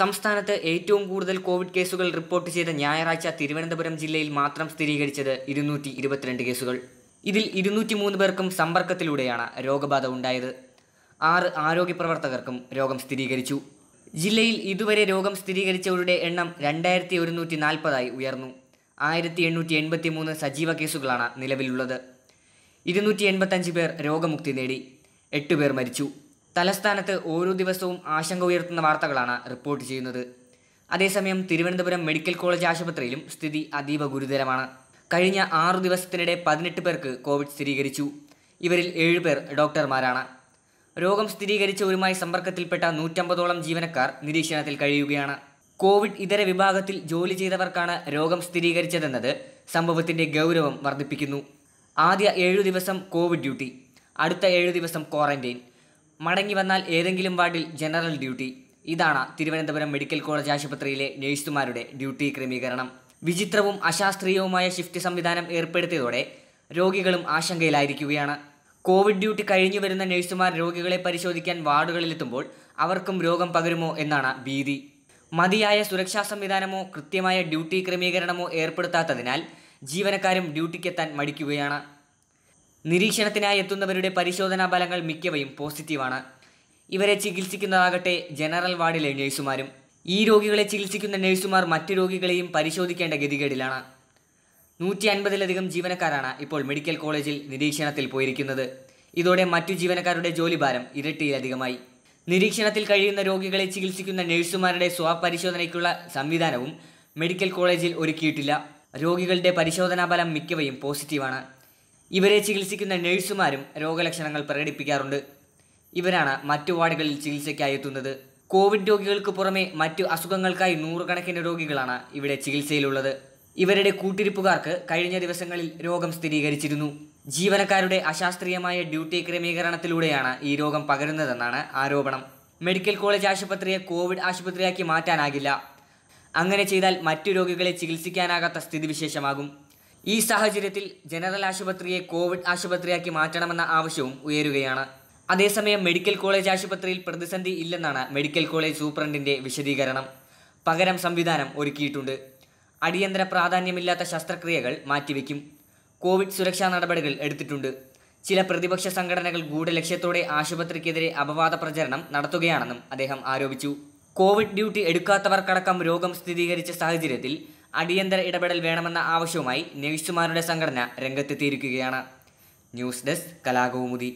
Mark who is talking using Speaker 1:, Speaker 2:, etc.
Speaker 1: സംസ്ഥാനത്ത് ഏറ്റവും കൂടുതൽ കോവിഡ് കേസുകൾ റിപ്പോർട്ട് ചെയ്ത ഞായറാഴ്ച തിരുവനന്തപുരം ജില്ലയിൽ മാത്രം സ്ഥിരീകരിച്ചത് ഇരുന്നൂറ്റി ഇരുപത്തിരണ്ട് കേസുകൾ ഇതിൽ ഇരുന്നൂറ്റി മൂന്ന് പേർക്കും സമ്പർക്കത്തിലൂടെയാണ് രോഗബാധ ഉണ്ടായത് ആറ് ആരോഗ്യ പ്രവർത്തകർക്കും രോഗം സ്ഥിരീകരിച്ചു ജില്ലയിൽ ഇതുവരെ രോഗം സ്ഥിരീകരിച്ചവരുടെ എണ്ണം രണ്ടായിരത്തി ഒരുന്നൂറ്റി നാൽപ്പതായി ഉയർന്നു ആയിരത്തി എണ്ണൂറ്റി എൺപത്തി മൂന്ന് സജീവ കേസുകളാണ് നിലവിലുള്ളത് ഇരുന്നൂറ്റി എൺപത്തഞ്ച് പേർ രോഗമുക്തി നേടി എട്ട് പേർ മരിച്ചു തലസ്ഥാനത്ത് ഓരോ ദിവസവും ആശങ്ക ഉയർത്തുന്ന വാർത്തകളാണ് റിപ്പോർട്ട് ചെയ്യുന്നത് അതേസമയം തിരുവനന്തപുരം മെഡിക്കൽ കോളേജ് ആശുപത്രിയിലും സ്ഥിതി അതീവ ഗുരുതരമാണ് കഴിഞ്ഞ ആറു ദിവസത്തിനിടെ പതിനെട്ട് പേർക്ക് കോവിഡ് സ്ഥിരീകരിച്ചു ഇവരിൽ ഏഴുപേർ ഡോക്ടർമാരാണ് രോഗം സ്ഥിരീകരിച്ചവരുമായി സമ്പർക്കത്തിൽപ്പെട്ട നൂറ്റമ്പതോളം ജീവനക്കാർ നിരീക്ഷണത്തിൽ കഴിയുകയാണ് കോവിഡ് ഇതര വിഭാഗത്തിൽ ജോലി ചെയ്തവർക്കാണ് രോഗം സ്ഥിരീകരിച്ചതെന്നത് സംഭവത്തിന്റെ ഗൗരവം വർദ്ധിപ്പിക്കുന്നു ആദ്യ ഏഴു ദിവസം കോവിഡ് ഡ്യൂട്ടി അടുത്ത ഏഴു ദിവസം ക്വാറന്റൈൻ മടങ്ങി വന്നാൽ ഏതെങ്കിലും വാർഡിൽ ജനറൽ ഡ്യൂട്ടി ഇതാണ് തിരുവനന്തപുരം മെഡിക്കൽ കോളേജ് ആശുപത്രിയിലെ നഴ്സുമാരുടെ ഡ്യൂട്ടി ക്രമീകരണം വിചിത്രവും അശാസ്ത്രീയവുമായ ഷിഫ്റ്റ് സംവിധാനം ഏർപ്പെടുത്തിയതോടെ രോഗികളും ആശങ്കയിലായിരിക്കുകയാണ് കോവിഡ് ഡ്യൂട്ടി കഴിഞ്ഞു വരുന്ന നഴ്സുമാർ രോഗികളെ പരിശോധിക്കാൻ വാർഡുകളിലെത്തുമ്പോൾ അവർക്കും രോഗം പകരുമോ എന്നാണ് ഭീതി മതിയായ സുരക്ഷാ സംവിധാനമോ കൃത്യമായ ഡ്യൂട്ടി ക്രമീകരണമോ ഏർപ്പെടുത്താത്തതിനാൽ ജീവനക്കാരും ഡ്യൂട്ടിക്കെത്താൻ മടിക്കുകയാണ് നിരീക്ഷണത്തിനായി എത്തുന്നവരുടെ പരിശോധനാ ഫലങ്ങൾ മിക്കവയും പോസിറ്റീവാണ് ഇവരെ ചികിത്സിക്കുന്നതാകട്ടെ ജനറൽ വാർഡിലെ നഴ്സുമാരും ഈ രോഗികളെ ചികിത്സിക്കുന്ന നഴ്സുമാർ മറ്റു രോഗികളെയും പരിശോധിക്കേണ്ട ഗതികേടിലാണ് നൂറ്റി അൻപതിലധികം ജീവനക്കാരാണ് ഇപ്പോൾ മെഡിക്കൽ കോളേജിൽ നിരീക്ഷണത്തിൽ പോയിരിക്കുന്നത് ഇതോടെ മറ്റു ജീവനക്കാരുടെ ജോലിഭാരം ഇരട്ടിയിലധികമായി നിരീക്ഷണത്തിൽ കഴിയുന്ന രോഗികളെ ചികിത്സിക്കുന്ന നഴ്സുമാരുടെ സ്വപരിശോധനയ്ക്കുള്ള പരിശോധനയ്ക്കുള്ള സംവിധാനവും മെഡിക്കൽ കോളേജിൽ ഒരുക്കിയിട്ടില്ല രോഗികളുടെ ഫലം മിക്കവയും പോസിറ്റീവാണ് ഇവരെ ചികിത്സിക്കുന്ന നഴ്സുമാരും രോഗലക്ഷണങ്ങൾ പ്രകടിപ്പിക്കാറുണ്ട് ഇവരാണ് മറ്റു വാർഡുകളിൽ ചികിത്സയ്ക്കായി എത്തുന്നത് കോവിഡ് രോഗികൾക്ക് പുറമെ മറ്റു അസുഖങ്ങൾക്കായി നൂറുകണക്കിന് രോഗികളാണ് ഇവിടെ ചികിത്സയിലുള്ളത് ഇവരുടെ കൂട്ടിരിപ്പുകാർക്ക് കഴിഞ്ഞ ദിവസങ്ങളിൽ രോഗം സ്ഥിരീകരിച്ചിരുന്നു ജീവനക്കാരുടെ അശാസ്ത്രീയമായ ഡ്യൂട്ടി ക്രമീകരണത്തിലൂടെയാണ് ഈ രോഗം പകരുന്നതെന്നാണ് ആരോപണം മെഡിക്കൽ കോളേജ് ആശുപത്രിയെ കോവിഡ് ആശുപത്രിയാക്കി മാറ്റാനാകില്ല അങ്ങനെ ചെയ്താൽ മറ്റു രോഗികളെ ചികിത്സിക്കാനാകാത്ത സ്ഥിതിവിശേഷമാകും ഈ സാഹചര്യത്തിൽ ജനറൽ ആശുപത്രിയെ കോവിഡ് ആശുപത്രിയാക്കി മാറ്റണമെന്ന ആവശ്യവും ഉയരുകയാണ് അതേസമയം മെഡിക്കൽ കോളേജ് ആശുപത്രിയിൽ പ്രതിസന്ധി ഇല്ലെന്നാണ് മെഡിക്കൽ കോളേജ് സൂപ്രണ്ടിൻ്റെ വിശദീകരണം പകരം സംവിധാനം ഒരുക്കിയിട്ടുണ്ട് അടിയന്തര പ്രാധാന്യമില്ലാത്ത ശസ്ത്രക്രിയകൾ മാറ്റിവെക്കും കോവിഡ് സുരക്ഷാ നടപടികൾ എടുത്തിട്ടുണ്ട് ചില പ്രതിപക്ഷ സംഘടനകൾ ഗൂഢലക്ഷ്യത്തോടെ ആശുപത്രിക്കെതിരെ അപവാദ പ്രചരണം നടത്തുകയാണെന്നും അദ്ദേഹം ആരോപിച്ചു കോവിഡ് ഡ്യൂട്ടി എടുക്കാത്തവർക്കടക്കം രോഗം സ്ഥിരീകരിച്ച സാഹചര്യത്തിൽ അടിയന്തര ഇടപെടൽ വേണമെന്ന ആവശ്യവുമായി നഴ്സുമാരുടെ സംഘടന രംഗത്തെത്തിയിരിക്കുകയാണ് ന്യൂസ് ഡെസ്ക് കലാകൗമുദി